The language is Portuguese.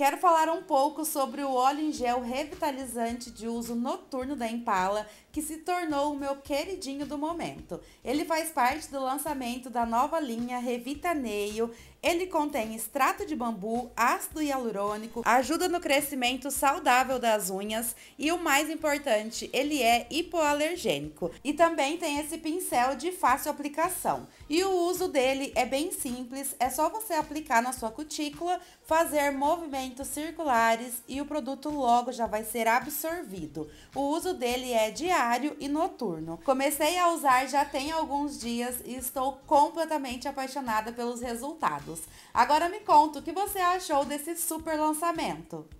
Quero falar um pouco sobre o óleo em gel revitalizante de uso noturno da Impala, que se tornou o meu queridinho do momento. Ele faz parte do lançamento da nova linha Revita Ele contém extrato de bambu, ácido hialurônico, ajuda no crescimento saudável das unhas e o mais importante, ele é hipoalergênico. E também tem esse pincel de fácil aplicação. E o uso dele é bem simples, é só você aplicar na sua cutícula, fazer movimentos movimentos circulares e o produto logo já vai ser absorvido. O uso dele é diário e noturno. Comecei a usar já tem alguns dias e estou completamente apaixonada pelos resultados. Agora me conta o que você achou desse super lançamento.